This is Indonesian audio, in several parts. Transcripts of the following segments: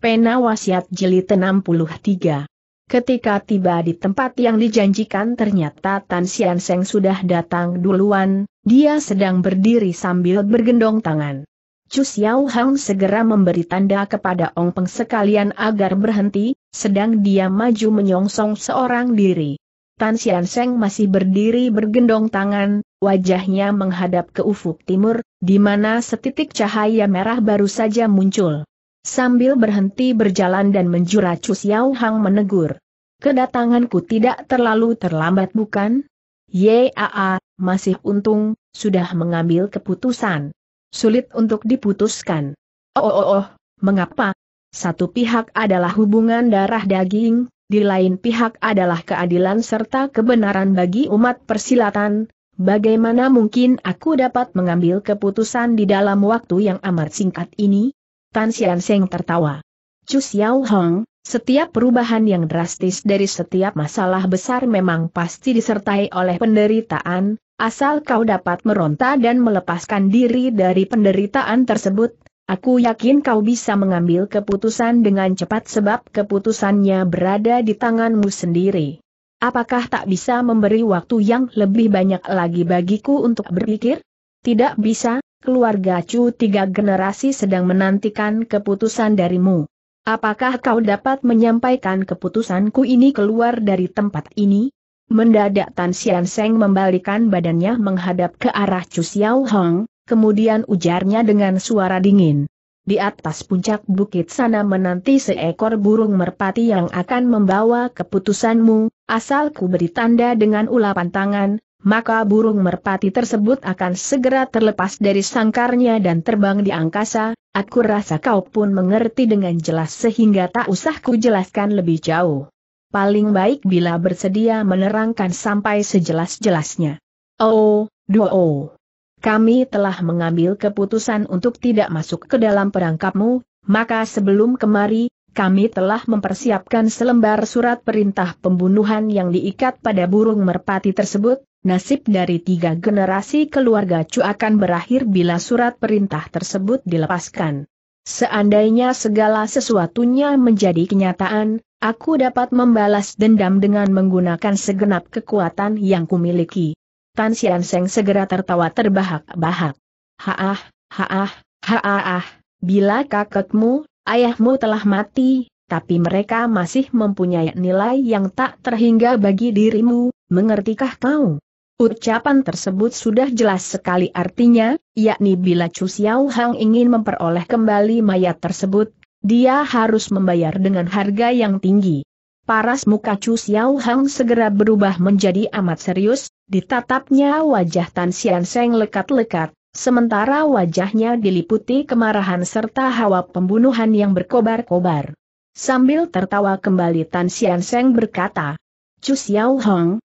Pena Wasiat jeli 63. Ketika tiba di tempat yang dijanjikan ternyata Tan Sian Seng sudah datang duluan, dia sedang berdiri sambil bergendong tangan. Chu Xiao Hang segera memberi tanda kepada Ong Peng sekalian agar berhenti, sedang dia maju menyongsong seorang diri. Tan Sian Seng masih berdiri bergendong tangan, wajahnya menghadap ke ufuk timur, di mana setitik cahaya merah baru saja muncul. Sambil berhenti berjalan dan menjura Chu Xiao Hang menegur. Kedatanganku tidak terlalu terlambat bukan? Yaa, masih untung, sudah mengambil keputusan. Sulit untuk diputuskan. Oh, oh oh oh, mengapa? Satu pihak adalah hubungan darah daging, di lain pihak adalah keadilan serta kebenaran bagi umat persilatan, bagaimana mungkin aku dapat mengambil keputusan di dalam waktu yang amat singkat ini? Tan Xian Seng tertawa. Chu Xiao Hong, setiap perubahan yang drastis dari setiap masalah besar memang pasti disertai oleh penderitaan, asal kau dapat meronta dan melepaskan diri dari penderitaan tersebut, aku yakin kau bisa mengambil keputusan dengan cepat sebab keputusannya berada di tanganmu sendiri. Apakah tak bisa memberi waktu yang lebih banyak lagi bagiku untuk berpikir? Tidak bisa, keluarga Chu tiga generasi sedang menantikan keputusan darimu. Apakah kau dapat menyampaikan keputusanku ini keluar dari tempat ini? Mendadak Tan Xian Seng membalikan badannya menghadap ke arah Chu Xiao Hong, kemudian ujarnya dengan suara dingin. Di atas puncak bukit sana menanti seekor burung merpati yang akan membawa keputusanmu, asalku beri tanda dengan ulapan tangan, maka burung merpati tersebut akan segera terlepas dari sangkarnya dan terbang di angkasa, aku rasa kau pun mengerti dengan jelas sehingga tak usah ku jelaskan lebih jauh. Paling baik bila bersedia menerangkan sampai sejelas-jelasnya. Oh, dua Oh. Kami telah mengambil keputusan untuk tidak masuk ke dalam perangkapmu, maka sebelum kemari, kami telah mempersiapkan selembar surat perintah pembunuhan yang diikat pada burung merpati tersebut, nasib dari tiga generasi keluarga Chu akan berakhir bila surat perintah tersebut dilepaskan. Seandainya segala sesuatunya menjadi kenyataan, aku dapat membalas dendam dengan menggunakan segenap kekuatan yang kumiliki. Tan Sian Seng segera tertawa terbahak-bahak. Haah, haah, haah, bila kakekmu, ayahmu telah mati, tapi mereka masih mempunyai nilai yang tak terhingga bagi dirimu, mengertikah kau? Ucapan tersebut sudah jelas sekali artinya, yakni bila Chu Xiao ingin memperoleh kembali mayat tersebut, dia harus membayar dengan harga yang tinggi. Paras muka Chu Xiao segera berubah menjadi amat serius, ditatapnya wajah Tan Xian Seng lekat-lekat, sementara wajahnya diliputi kemarahan serta hawa pembunuhan yang berkobar-kobar. Sambil tertawa kembali Tan Xian Seng berkata, Chu Xiao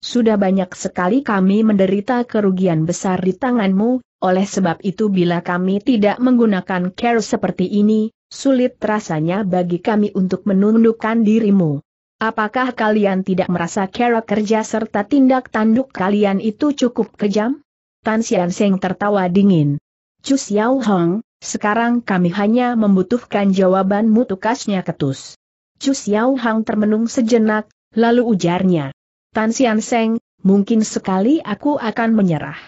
sudah banyak sekali kami menderita kerugian besar di tanganmu, oleh sebab itu bila kami tidak menggunakan care seperti ini, sulit rasanya bagi kami untuk menundukkan dirimu. Apakah kalian tidak merasa care kerja serta tindak tanduk kalian itu cukup kejam? Tan Sian Seng tertawa dingin. Chu Xiao Hong, sekarang kami hanya membutuhkan jawabanmu tukasnya ketus. Chu Xiao Hong termenung sejenak, lalu ujarnya. Tan Sian Seng, mungkin sekali aku akan menyerah.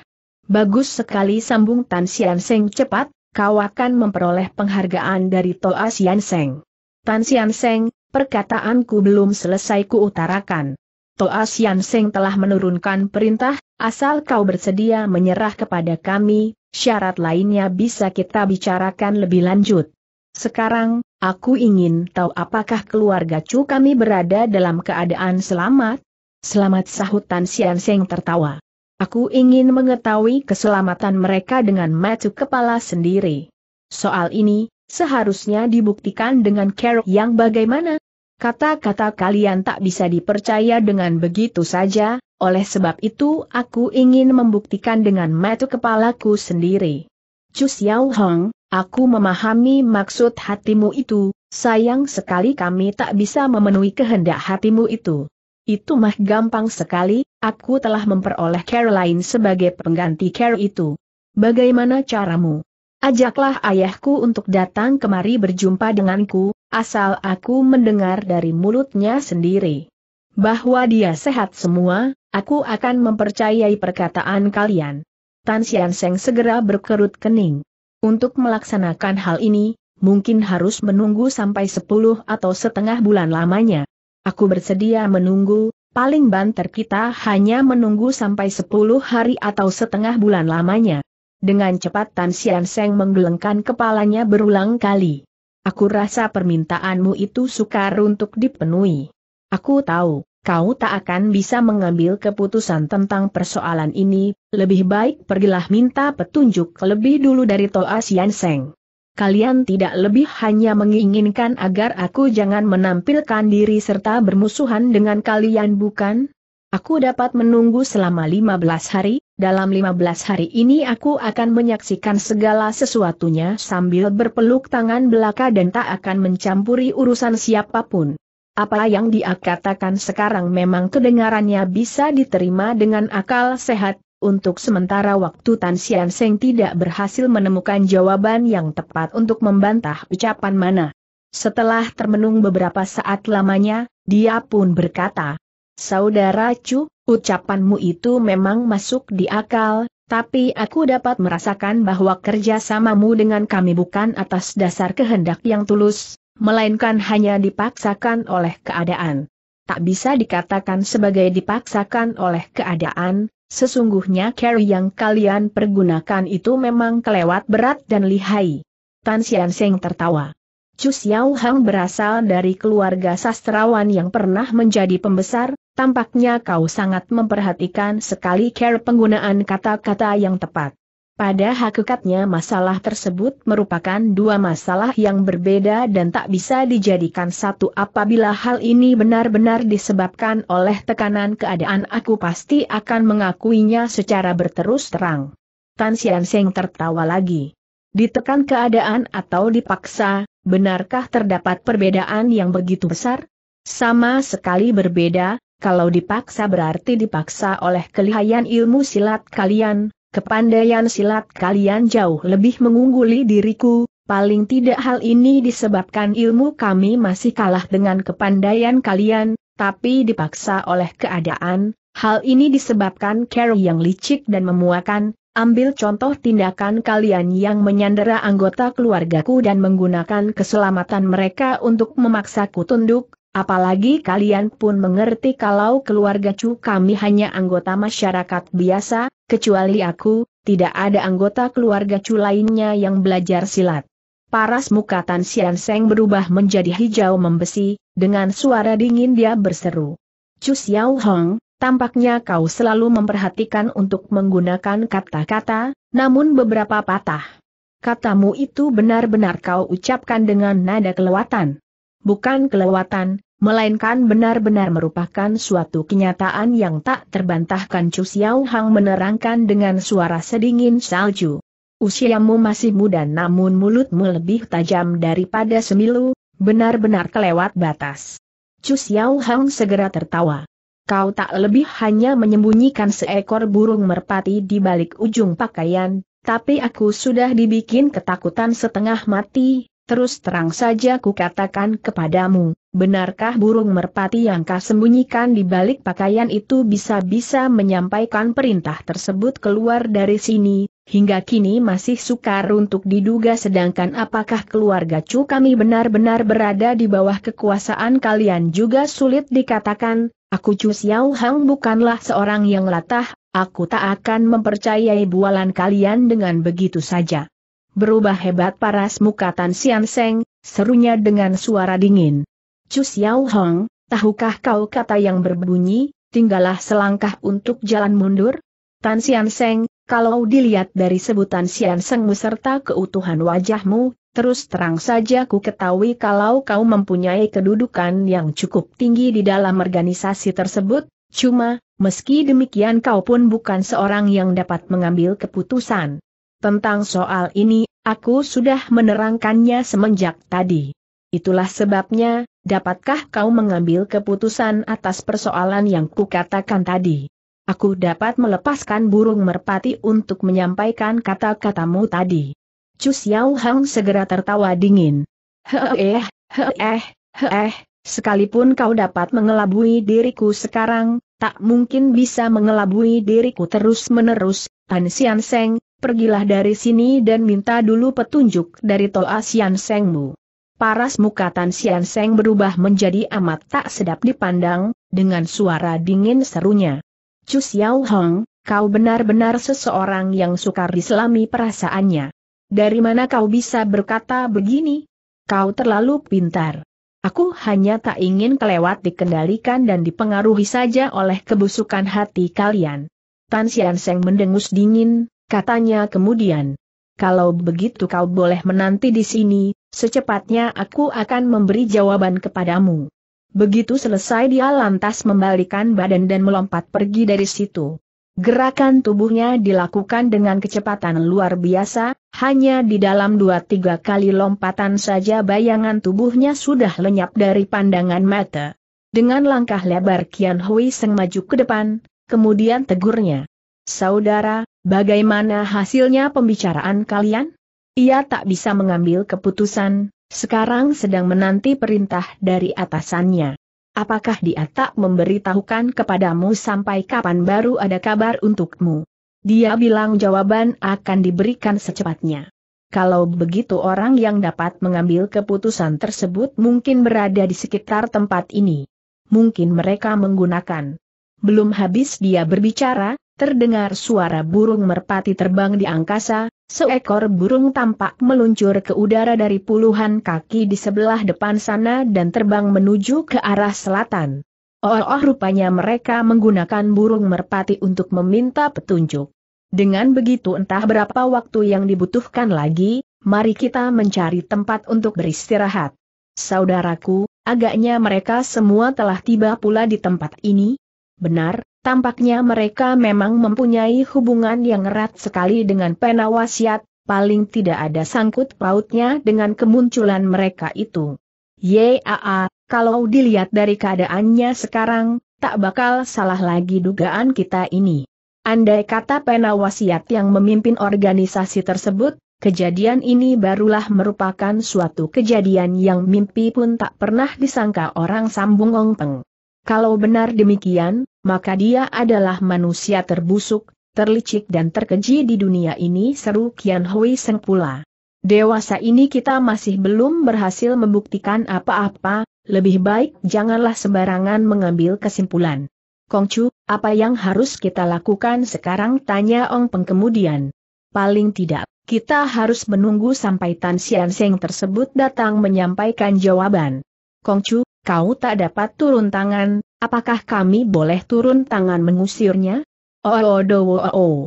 Bagus sekali sambung Tan Sian Seng cepat, kau akan memperoleh penghargaan dari Toa Sian Seng. Tan Sian Seng, perkataanku belum selesai kuutarakan. Toa Sian Seng telah menurunkan perintah, asal kau bersedia menyerah kepada kami, syarat lainnya bisa kita bicarakan lebih lanjut. Sekarang, aku ingin tahu apakah keluarga Chu kami berada dalam keadaan selamat? Selamat sahut Tan Sian Seng tertawa. Aku ingin mengetahui keselamatan mereka dengan matu kepala sendiri. Soal ini, seharusnya dibuktikan dengan care yang bagaimana? Kata-kata kalian tak bisa dipercaya dengan begitu saja, oleh sebab itu aku ingin membuktikan dengan matu kepalaku sendiri. Chu Xiao Hong, aku memahami maksud hatimu itu, sayang sekali kami tak bisa memenuhi kehendak hatimu itu. Itu mah gampang sekali, aku telah memperoleh Caroline sebagai pengganti Carol itu. Bagaimana caramu? Ajaklah ayahku untuk datang kemari berjumpa denganku, asal aku mendengar dari mulutnya sendiri. Bahwa dia sehat semua, aku akan mempercayai perkataan kalian. Tan Xian Seng segera berkerut kening. Untuk melaksanakan hal ini, mungkin harus menunggu sampai 10 atau setengah bulan lamanya. Aku bersedia menunggu, paling banter kita hanya menunggu sampai 10 hari atau setengah bulan lamanya. Dengan cepat Tan Sian Seng menggelengkan kepalanya berulang kali. Aku rasa permintaanmu itu sukar untuk dipenuhi. Aku tahu, kau tak akan bisa mengambil keputusan tentang persoalan ini, lebih baik pergilah minta petunjuk lebih dulu dari Toa Sian Seng kalian tidak lebih hanya menginginkan agar aku jangan menampilkan diri serta bermusuhan dengan kalian bukan? Aku dapat menunggu selama 15 hari, dalam 15 hari ini aku akan menyaksikan segala sesuatunya sambil berpeluk tangan belaka dan tak akan mencampuri urusan siapapun. Apa yang dia katakan sekarang memang kedengarannya bisa diterima dengan akal sehat, untuk sementara waktu Tan Sian Seng tidak berhasil menemukan jawaban yang tepat untuk membantah ucapan mana. Setelah termenung beberapa saat lamanya, dia pun berkata, Saudara Chu, ucapanmu itu memang masuk di akal, tapi aku dapat merasakan bahwa kerjasamamu dengan kami bukan atas dasar kehendak yang tulus, melainkan hanya dipaksakan oleh keadaan. Tak bisa dikatakan sebagai dipaksakan oleh keadaan, Sesungguhnya carry yang kalian pergunakan itu memang kelewat berat dan lihai. Tan Xian Seng tertawa. Chu Xiao Hang berasal dari keluarga sastrawan yang pernah menjadi pembesar, tampaknya kau sangat memperhatikan sekali care penggunaan kata-kata yang tepat. Pada hakikatnya masalah tersebut merupakan dua masalah yang berbeda dan tak bisa dijadikan satu apabila hal ini benar-benar disebabkan oleh tekanan keadaan aku pasti akan mengakuinya secara berterus terang. Tan Sian Seng tertawa lagi. Ditekan keadaan atau dipaksa, benarkah terdapat perbedaan yang begitu besar? Sama sekali berbeda, kalau dipaksa berarti dipaksa oleh kelihayan ilmu silat kalian, Kepandaian silat kalian jauh lebih mengungguli diriku, paling tidak hal ini disebabkan ilmu kami masih kalah dengan kepandaian kalian, tapi dipaksa oleh keadaan, hal ini disebabkan Carol yang licik dan memuakan, ambil contoh tindakan kalian yang menyandera anggota keluargaku dan menggunakan keselamatan mereka untuk memaksaku tunduk, Apalagi kalian pun mengerti kalau keluarga Chu kami hanya anggota masyarakat biasa, kecuali aku, tidak ada anggota keluarga Chu lainnya yang belajar silat. Paras muka Tan Sian Seng berubah menjadi hijau membesi, dengan suara dingin dia berseru. Chu Xiao Hong, Tampaknya kau selalu memperhatikan untuk menggunakan kata-kata, namun beberapa patah. Katamu itu benar-benar kau ucapkan dengan nada kelewatan bukan kelewatan, melainkan benar-benar merupakan suatu kenyataan yang tak terbantahkan Chu Xiao Hang menerangkan dengan suara sedingin salju. Usiamu masih muda namun mulutmu lebih tajam daripada semilu, benar-benar kelewat batas. Chu Xiao Hang segera tertawa. Kau tak lebih hanya menyembunyikan seekor burung merpati di balik ujung pakaian, tapi aku sudah dibikin ketakutan setengah mati, Terus terang saja kukatakan kepadamu, benarkah burung merpati yang kau sembunyikan di balik pakaian itu bisa-bisa menyampaikan perintah tersebut keluar dari sini, hingga kini masih sukar untuk diduga sedangkan apakah keluarga Chu kami benar-benar berada di bawah kekuasaan kalian juga sulit dikatakan, aku Chu Xiao Hang bukanlah seorang yang latah, aku tak akan mempercayai bualan kalian dengan begitu saja. Berubah hebat paras muka Tan Sian Seng, serunya dengan suara dingin. Chu Xiao Hong, tahukah kau kata yang berbunyi, tinggallah selangkah untuk jalan mundur? Tan Sian Seng, kalau dilihat dari sebutan Sian Sengmu serta keutuhan wajahmu, terus terang saja ku ketahui kalau kau mempunyai kedudukan yang cukup tinggi di dalam organisasi tersebut, cuma, meski demikian kau pun bukan seorang yang dapat mengambil keputusan. Tentang soal ini, aku sudah menerangkannya semenjak tadi. Itulah sebabnya, dapatkah kau mengambil keputusan atas persoalan yang kukatakan tadi? Aku dapat melepaskan burung merpati untuk menyampaikan kata-katamu tadi. Chu Xiao Hang segera tertawa dingin. Heeh, heeh, heeh, sekalipun kau dapat mengelabui diriku sekarang, tak mungkin bisa mengelabui diriku terus-menerus, Tan Xian Seng, pergilah dari sini dan minta dulu petunjuk dari Toa Sian Sengmu. Paras muka Tan Sian Seng berubah menjadi amat tak sedap dipandang, dengan suara dingin serunya. Chu Xiao Hong, kau benar-benar seseorang yang sukar diselami perasaannya. Dari mana kau bisa berkata begini? Kau terlalu pintar. Aku hanya tak ingin kelewat dikendalikan dan dipengaruhi saja oleh kebusukan hati kalian. Tan Sian Seng mendengus dingin, Katanya kemudian, kalau begitu kau boleh menanti di sini, secepatnya aku akan memberi jawaban kepadamu. Begitu selesai dia lantas membalikan badan dan melompat pergi dari situ. Gerakan tubuhnya dilakukan dengan kecepatan luar biasa, hanya di dalam dua tiga kali lompatan saja bayangan tubuhnya sudah lenyap dari pandangan mata. Dengan langkah lebar Kian Hui Seng maju ke depan, kemudian tegurnya. Saudara, bagaimana hasilnya pembicaraan kalian? Ia tak bisa mengambil keputusan, sekarang sedang menanti perintah dari atasannya. Apakah dia tak memberitahukan kepadamu sampai kapan baru ada kabar untukmu? Dia bilang jawaban akan diberikan secepatnya. Kalau begitu orang yang dapat mengambil keputusan tersebut mungkin berada di sekitar tempat ini. Mungkin mereka menggunakan. Belum habis dia berbicara, Terdengar suara burung merpati terbang di angkasa, seekor burung tampak meluncur ke udara dari puluhan kaki di sebelah depan sana dan terbang menuju ke arah selatan. Oh, oh rupanya mereka menggunakan burung merpati untuk meminta petunjuk. Dengan begitu entah berapa waktu yang dibutuhkan lagi, mari kita mencari tempat untuk beristirahat. Saudaraku, agaknya mereka semua telah tiba pula di tempat ini. Benar, Tampaknya mereka memang mempunyai hubungan yang erat sekali dengan penawasiat, paling tidak ada sangkut pautnya dengan kemunculan mereka itu. Yaa, kalau dilihat dari keadaannya sekarang, tak bakal salah lagi dugaan kita ini. Andai kata penawasiat yang memimpin organisasi tersebut, Kejadian ini barulah merupakan suatu kejadian yang mimpi pun tak pernah disangka orang sambung ongpeng. Kalau benar demikian, maka dia adalah manusia terbusuk, terlicik dan terkeji di dunia ini seru Kian Hui Seng pula. Dewasa ini kita masih belum berhasil membuktikan apa-apa, lebih baik janganlah sembarangan mengambil kesimpulan. Kongcu, apa yang harus kita lakukan sekarang? Tanya Ong Peng kemudian. Paling tidak, kita harus menunggu sampai Tan Sian Seng tersebut datang menyampaikan jawaban. Kongcu, kau tak dapat turun tangan, apakah kami boleh turun tangan mengusirnya? Oh, oh, oh, oh, oh,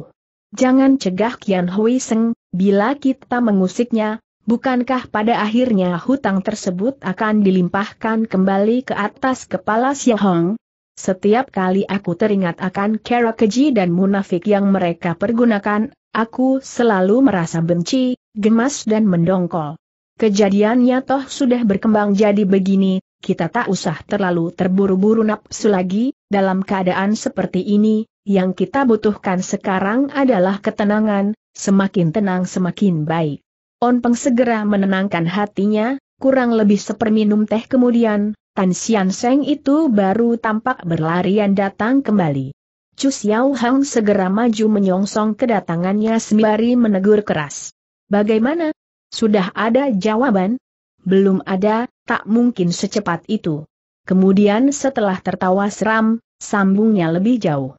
Jangan cegah Kian Hui Seng, bila kita mengusiknya, bukankah pada akhirnya hutang tersebut akan dilimpahkan kembali ke atas kepala Xia Hong? Setiap kali aku teringat akan cara keji dan munafik yang mereka pergunakan, aku selalu merasa benci, gemas dan mendongkol. Kejadiannya toh sudah berkembang jadi begini, kita tak usah terlalu terburu-buru nafsu lagi, dalam keadaan seperti ini, yang kita butuhkan sekarang adalah ketenangan, semakin tenang semakin baik. On Peng segera menenangkan hatinya, kurang lebih seperminum teh kemudian, Tan Xian Seng itu baru tampak berlarian datang kembali. Chu Xiao Hang segera maju menyongsong kedatangannya sembari menegur keras. Bagaimana? Sudah ada jawaban? Belum ada, tak mungkin secepat itu. Kemudian setelah tertawa seram, sambungnya lebih jauh.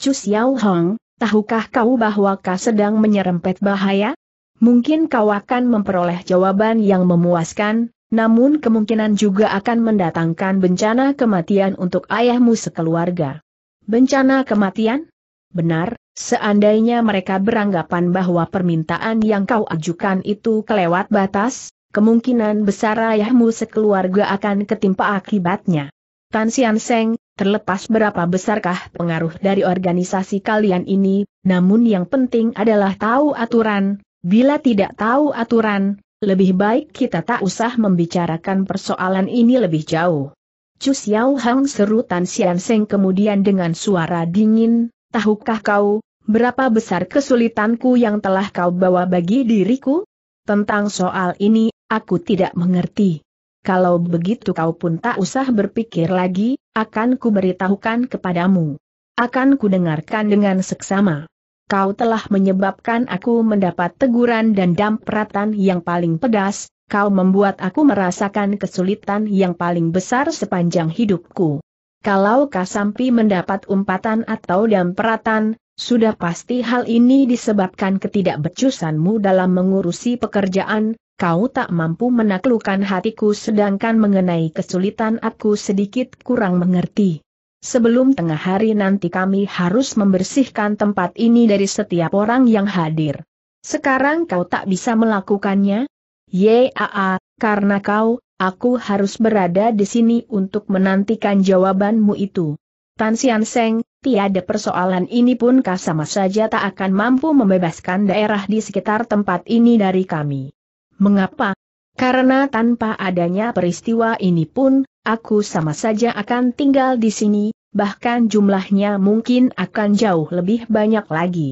Chu Xiao Hong, tahukah kau bahwa kau sedang menyerempet bahaya? Mungkin kau akan memperoleh jawaban yang memuaskan, namun kemungkinan juga akan mendatangkan bencana kematian untuk ayahmu sekeluarga. Bencana kematian? Benar, seandainya mereka beranggapan bahwa permintaan yang kau ajukan itu kelewat batas, kemungkinan besar ayahmu sekeluarga akan ketimpa akibatnya. Tan Sian Seng, terlepas berapa besarkah pengaruh dari organisasi kalian ini, namun yang penting adalah tahu aturan, bila tidak tahu aturan, lebih baik kita tak usah membicarakan persoalan ini lebih jauh. Chu Xiao Hang seru Tan Sian Seng kemudian dengan suara dingin, tahukah kau, berapa besar kesulitanku yang telah kau bawa bagi diriku? Tentang soal ini, Aku tidak mengerti. Kalau begitu kau pun tak usah berpikir lagi, akan ku beritahukan kepadamu. Akan ku dengarkan dengan seksama. Kau telah menyebabkan aku mendapat teguran dan dampratan yang paling pedas, kau membuat aku merasakan kesulitan yang paling besar sepanjang hidupku. Kalau kau sampai mendapat umpatan atau dampratan, sudah pasti hal ini disebabkan ketidakbecusanmu dalam mengurusi pekerjaan, kau tak mampu menaklukkan hatiku sedangkan mengenai kesulitan aku sedikit kurang mengerti. Sebelum tengah hari nanti kami harus membersihkan tempat ini dari setiap orang yang hadir. Sekarang kau tak bisa melakukannya? Yaa, karena kau, aku harus berada di sini untuk menantikan jawabanmu itu. Tan Sian Seng, tiada persoalan ini pun kau sama saja tak akan mampu membebaskan daerah di sekitar tempat ini dari kami. Mengapa? Karena tanpa adanya peristiwa ini pun, aku sama saja akan tinggal di sini, bahkan jumlahnya mungkin akan jauh lebih banyak lagi.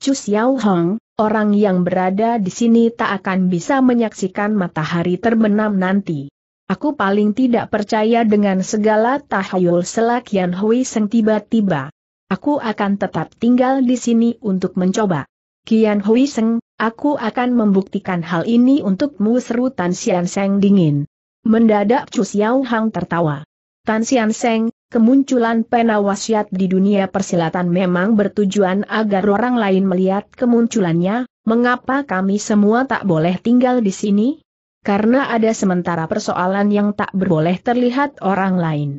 Chu Xiao Hong, orang yang berada di sini tak akan bisa menyaksikan matahari terbenam nanti. Aku paling tidak percaya dengan segala tahayul selakian Hui Seng tiba-tiba. Aku akan tetap tinggal di sini untuk mencoba. Kian Hui Seng, Aku akan membuktikan hal ini untukmu seru Tan Xian Seng dingin. Mendadak Chu Xiao Hang tertawa. Tan Xian Seng, kemunculan wasiat di dunia persilatan memang bertujuan agar orang lain melihat kemunculannya, mengapa kami semua tak boleh tinggal di sini? Karena ada sementara persoalan yang tak berboleh terlihat orang lain.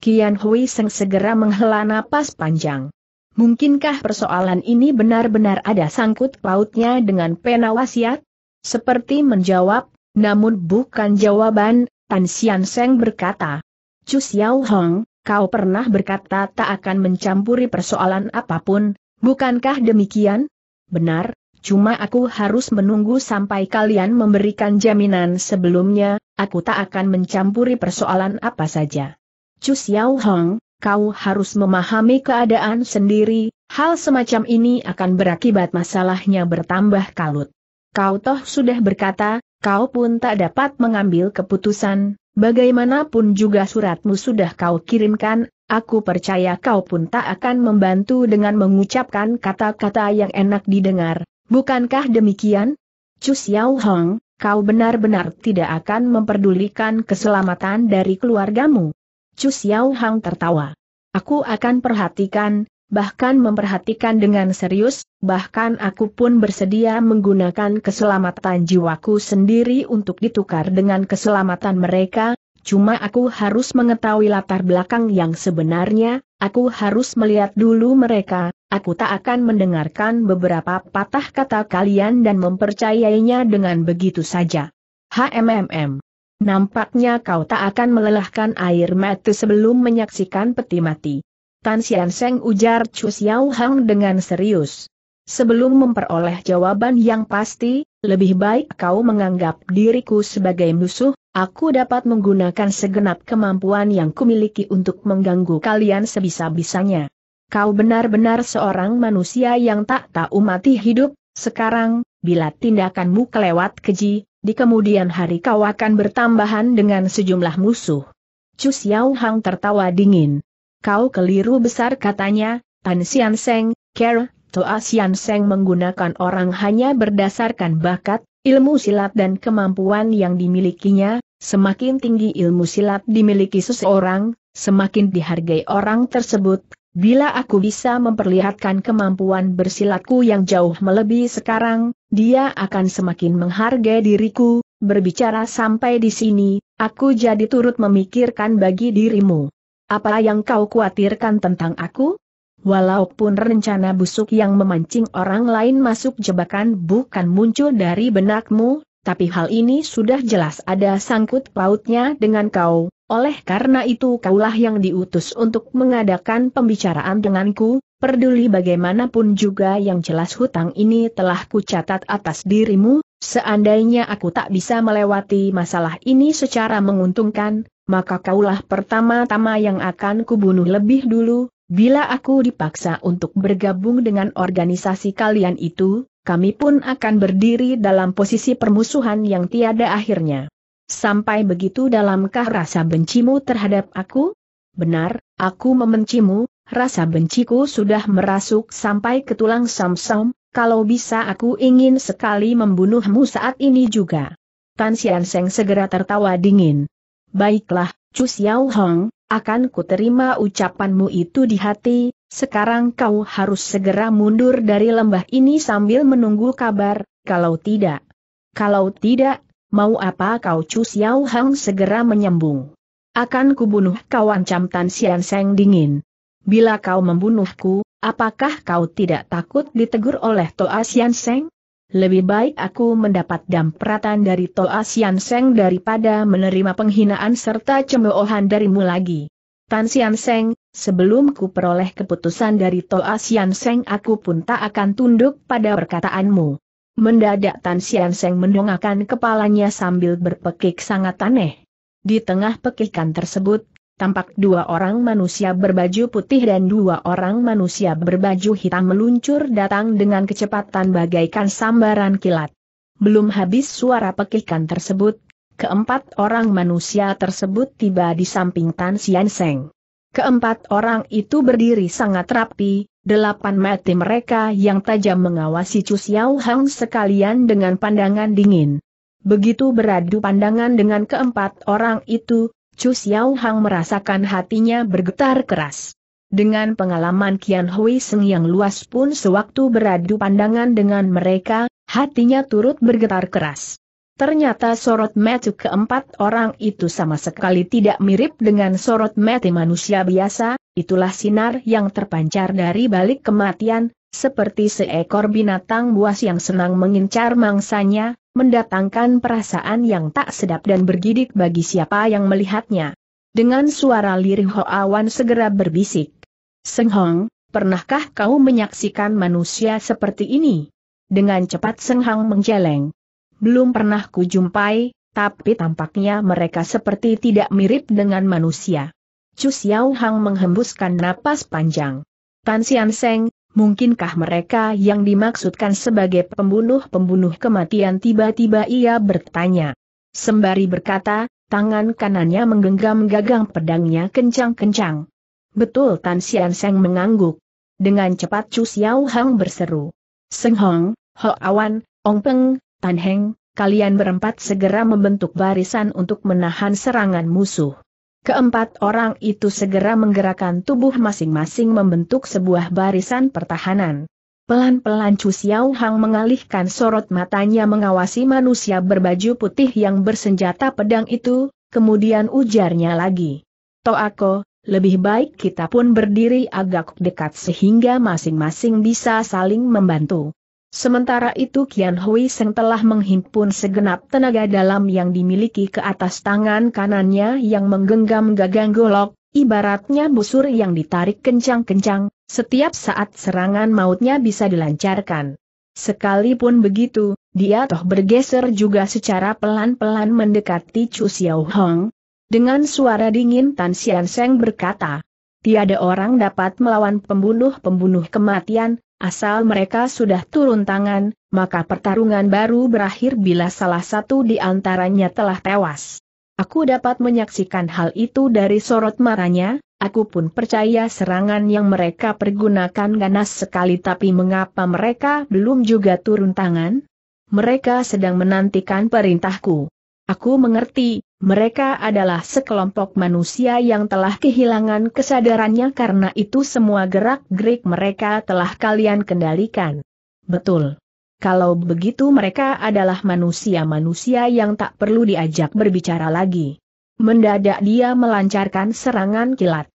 Kian Hui Seng segera menghela napas panjang. Mungkinkah persoalan ini benar-benar ada sangkut pautnya dengan pena wasiat? Seperti menjawab, namun bukan jawaban, Tan Xian Seng berkata. Chu Xiao Hong, kau pernah berkata tak akan mencampuri persoalan apapun, bukankah demikian? Benar, cuma aku harus menunggu sampai kalian memberikan jaminan sebelumnya, aku tak akan mencampuri persoalan apa saja. Chu Xiao Hong, kau harus memahami keadaan sendiri, hal semacam ini akan berakibat masalahnya bertambah kalut. Kau toh sudah berkata, kau pun tak dapat mengambil keputusan, bagaimanapun juga suratmu sudah kau kirimkan, aku percaya kau pun tak akan membantu dengan mengucapkan kata-kata yang enak didengar, bukankah demikian? Chu Xiao Hong, kau benar-benar tidak akan memperdulikan keselamatan dari keluargamu. Chu Xiao Hang tertawa. Aku akan perhatikan, bahkan memperhatikan dengan serius, bahkan aku pun bersedia menggunakan keselamatan jiwaku sendiri untuk ditukar dengan keselamatan mereka, cuma aku harus mengetahui latar belakang yang sebenarnya, aku harus melihat dulu mereka, aku tak akan mendengarkan beberapa patah kata kalian dan mempercayainya dengan begitu saja. HMMM Nampaknya kau tak akan melelahkan air mata sebelum menyaksikan peti mati. Tan Sian Seng ujar Chu Xiao Hang dengan serius. Sebelum memperoleh jawaban yang pasti, lebih baik kau menganggap diriku sebagai musuh, aku dapat menggunakan segenap kemampuan yang kumiliki untuk mengganggu kalian sebisa-bisanya. Kau benar-benar seorang manusia yang tak tahu mati hidup, sekarang, bila tindakanmu kelewat keji, di kemudian hari kau akan bertambahan dengan sejumlah musuh. Chu Xiao Hang tertawa dingin. Kau keliru besar katanya, Tan Xian Seng, Care, Toa Xian Seng menggunakan orang hanya berdasarkan bakat, ilmu silat dan kemampuan yang dimilikinya, semakin tinggi ilmu silat dimiliki seseorang, semakin dihargai orang tersebut, Bila aku bisa memperlihatkan kemampuan bersilatku yang jauh melebihi sekarang, dia akan semakin menghargai diriku, berbicara sampai di sini, aku jadi turut memikirkan bagi dirimu. Apa yang kau khawatirkan tentang aku? Walaupun rencana busuk yang memancing orang lain masuk jebakan bukan muncul dari benakmu, tapi hal ini sudah jelas ada sangkut pautnya dengan kau, oleh karena itu kaulah yang diutus untuk mengadakan pembicaraan denganku, Perduli bagaimanapun juga yang jelas hutang ini telah kucatat atas dirimu, seandainya aku tak bisa melewati masalah ini secara menguntungkan, maka kaulah pertama-tama yang akan kubunuh lebih dulu, bila aku dipaksa untuk bergabung dengan organisasi kalian itu, kami pun akan berdiri dalam posisi permusuhan yang tiada akhirnya. Sampai begitu dalamkah rasa bencimu terhadap aku? Benar, aku membencimu, rasa benciku sudah merasuk sampai ke tulang samsom, kalau bisa aku ingin sekali membunuhmu saat ini juga. Tan Xian Seng segera tertawa dingin. Baiklah, Chu Xiao Hong, akan kuterima ucapanmu itu di hati, sekarang kau harus segera mundur dari lembah ini sambil menunggu kabar, kalau tidak. Kalau tidak, mau apa kau Chu Xiao Hang segera menyembung. Akan kubunuh kau ancam Tan Sian Seng dingin. Bila kau membunuhku, apakah kau tidak takut ditegur oleh Toa Sian Seng? Lebih baik aku mendapat dampratan dari Toa Sian Seng daripada menerima penghinaan serta cemoohan darimu lagi. Tan Sian Seng, sebelum ku peroleh keputusan dari Toa Sian Seng aku pun tak akan tunduk pada perkataanmu. Mendadak Tan Sian Seng mendongakkan kepalanya sambil berpekik sangat aneh. Di tengah pekikan tersebut, tampak dua orang manusia berbaju putih dan dua orang manusia berbaju hitam meluncur datang dengan kecepatan bagaikan sambaran kilat. Belum habis suara pekikan tersebut, keempat orang manusia tersebut tiba di samping Tan Sian Seng. Keempat orang itu berdiri sangat rapi, Delapan mati mereka yang tajam mengawasi Chu Xiao Hang sekalian dengan pandangan dingin. Begitu beradu pandangan dengan keempat orang itu, Chu Xiao Hang merasakan hatinya bergetar keras. Dengan pengalaman Kian Hui Seng yang luas pun sewaktu beradu pandangan dengan mereka, hatinya turut bergetar keras. Ternyata sorot mata keempat orang itu sama sekali tidak mirip dengan sorot mata manusia biasa, itulah sinar yang terpancar dari balik kematian, seperti seekor binatang buas yang senang mengincar mangsanya, mendatangkan perasaan yang tak sedap dan bergidik bagi siapa yang melihatnya. Dengan suara lirih Hoawan segera berbisik. Hong, pernahkah kau menyaksikan manusia seperti ini? Dengan cepat Hong menjeleng belum pernah kujumpai, tapi tampaknya mereka seperti tidak mirip dengan manusia. Chu Xiao Hang menghembuskan napas panjang. Tan Sian Seng, mungkinkah mereka yang dimaksudkan sebagai pembunuh-pembunuh kematian tiba-tiba ia bertanya. Sembari berkata, tangan kanannya menggenggam gagang pedangnya kencang-kencang. Betul Tan Sian Seng mengangguk. Dengan cepat Chu Xiao Hang berseru. Seng Hong, Ho Awan, Ong Peng, Tan Heng, kalian berempat segera membentuk barisan untuk menahan serangan musuh. Keempat orang itu segera menggerakkan tubuh masing-masing membentuk sebuah barisan pertahanan. Pelan-pelan Chu Xiao Hang mengalihkan sorot matanya mengawasi manusia berbaju putih yang bersenjata pedang itu, kemudian ujarnya lagi. Toako, lebih baik kita pun berdiri agak dekat sehingga masing-masing bisa saling membantu. Sementara itu Kian Hui Seng telah menghimpun segenap tenaga dalam yang dimiliki ke atas tangan kanannya yang menggenggam gagang golok, ibaratnya busur yang ditarik kencang-kencang, setiap saat serangan mautnya bisa dilancarkan. Sekalipun begitu, dia toh bergeser juga secara pelan-pelan mendekati Chu Xiao Hong. Dengan suara dingin Tan Xian Seng berkata, tiada orang dapat melawan pembunuh-pembunuh kematian, asal mereka sudah turun tangan, maka pertarungan baru berakhir bila salah satu di antaranya telah tewas. Aku dapat menyaksikan hal itu dari sorot matanya, aku pun percaya serangan yang mereka pergunakan ganas sekali tapi mengapa mereka belum juga turun tangan? Mereka sedang menantikan perintahku. Aku mengerti, mereka adalah sekelompok manusia yang telah kehilangan kesadarannya karena itu semua gerak-gerik mereka telah kalian kendalikan. Betul. Kalau begitu mereka adalah manusia-manusia yang tak perlu diajak berbicara lagi. Mendadak dia melancarkan serangan kilat.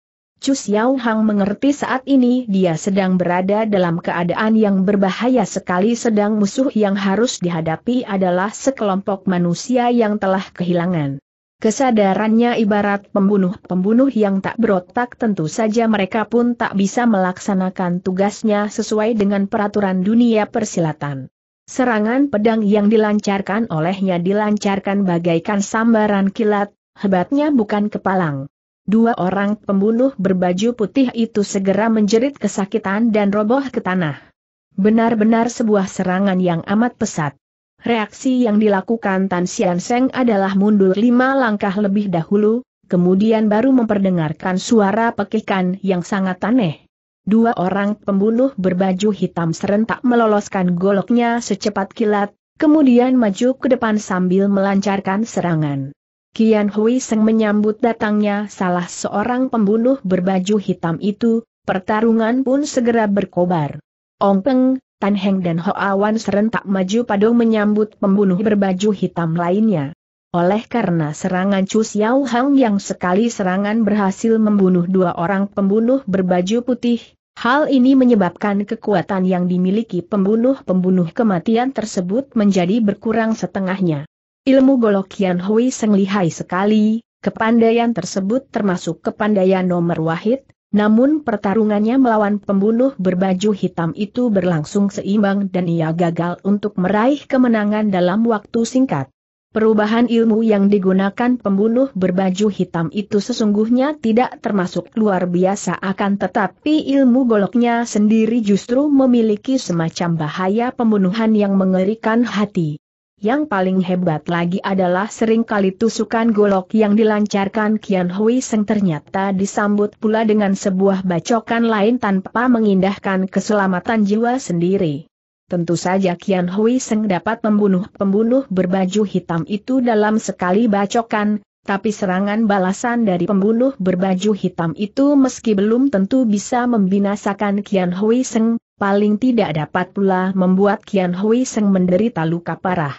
Chu Xiao Hang mengerti saat ini dia sedang berada dalam keadaan yang berbahaya sekali sedang musuh yang harus dihadapi adalah sekelompok manusia yang telah kehilangan. Kesadarannya ibarat pembunuh-pembunuh yang tak berotak tentu saja mereka pun tak bisa melaksanakan tugasnya sesuai dengan peraturan dunia persilatan. Serangan pedang yang dilancarkan olehnya dilancarkan bagaikan sambaran kilat, hebatnya bukan kepalang. Dua orang pembunuh berbaju putih itu segera menjerit kesakitan dan roboh ke tanah. Benar-benar sebuah serangan yang amat pesat. Reaksi yang dilakukan Tan Xian Seng adalah mundur lima langkah lebih dahulu, kemudian baru memperdengarkan suara pekikan yang sangat aneh. Dua orang pembunuh berbaju hitam serentak meloloskan goloknya secepat kilat, kemudian maju ke depan sambil melancarkan serangan. Kian Hui Seng menyambut datangnya salah seorang pembunuh berbaju hitam itu, pertarungan pun segera berkobar. Ong Peng, Tan Heng dan Hoawan serentak maju padu menyambut pembunuh berbaju hitam lainnya. Oleh karena serangan Chu Xiao Hang yang sekali serangan berhasil membunuh dua orang pembunuh berbaju putih, hal ini menyebabkan kekuatan yang dimiliki pembunuh-pembunuh kematian tersebut menjadi berkurang setengahnya. Ilmu Golokian Hui senglihai sekali, kepandaian tersebut termasuk kepandaian nomor wahid, namun pertarungannya melawan pembunuh berbaju hitam itu berlangsung seimbang dan ia gagal untuk meraih kemenangan dalam waktu singkat. Perubahan ilmu yang digunakan pembunuh berbaju hitam itu sesungguhnya tidak termasuk luar biasa akan tetapi ilmu goloknya sendiri justru memiliki semacam bahaya pembunuhan yang mengerikan hati. Yang paling hebat lagi adalah seringkali tusukan golok yang dilancarkan Kian Hui Seng ternyata disambut pula dengan sebuah bacokan lain tanpa mengindahkan keselamatan jiwa sendiri. Tentu saja Kian Hui Seng dapat membunuh pembunuh berbaju hitam itu dalam sekali bacokan, tapi serangan balasan dari pembunuh berbaju hitam itu meski belum tentu bisa membinasakan Kian Hui Seng, paling tidak dapat pula membuat Kian Hui Seng menderita luka parah.